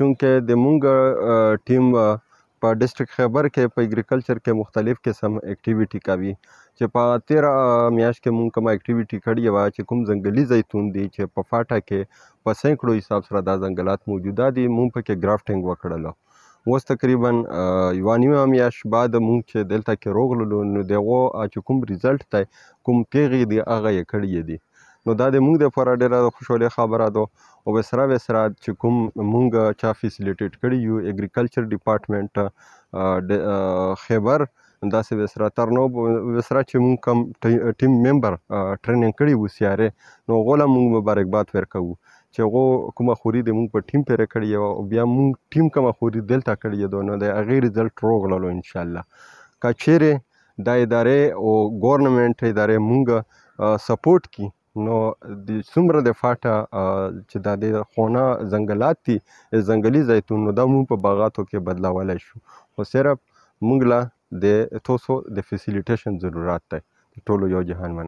چونکه د مونږ ټیم په ډیسټریکټ خیبر کې په اګریکلچر کې مختلف قسم اکټیویټي کوي چې په 13 میاشت کې مونږ کوم اکټیویټي کړی و چې کوم ځنګلي زیتون دي چې په فاټه کې په سینکړو حساب سره دا ځنګلات موجوده دي مونږ پکې گرافټینګ وکړلو اوس تقریبا یو نیمه میاش بعد مونږ چې دلته کې روغلو نو دغه چې کوم ریزلټ دی کوم پیغې دی هغه یې کړی دی نو دا د موږ د لپاره ډیره خوشحالي خبره ده او به سره به سره چې کوم موږ چا فیسیلیټیټ کړی یو اګریکلچر ډپارټمنټ خیبر داسې وسره تر نو وسره چې مونږ کم ټیم ممبر ټریننګ کړی وو سیاره نو غوله مونږ مبارکباد ورکو چې غو کومه خوري د مونږ په ټیم پر کړی او بیا مونږ ټیم کومه خوري دلته کړی دوه نو د غیر رزلټ روغلو ان شاء الله کچېره د ادارې او ګورنمنت ادارې مونږ سپورټ کی نو د څومره د فاټه چې د دې خونه ځنګلات دي ځنګلي زیتون نو دا موږ په باغاتو کې بدلاولای شو خو صرف موږ لا د توسو د فیسیلیټیشن ضرورت دی ټولو یو جهان من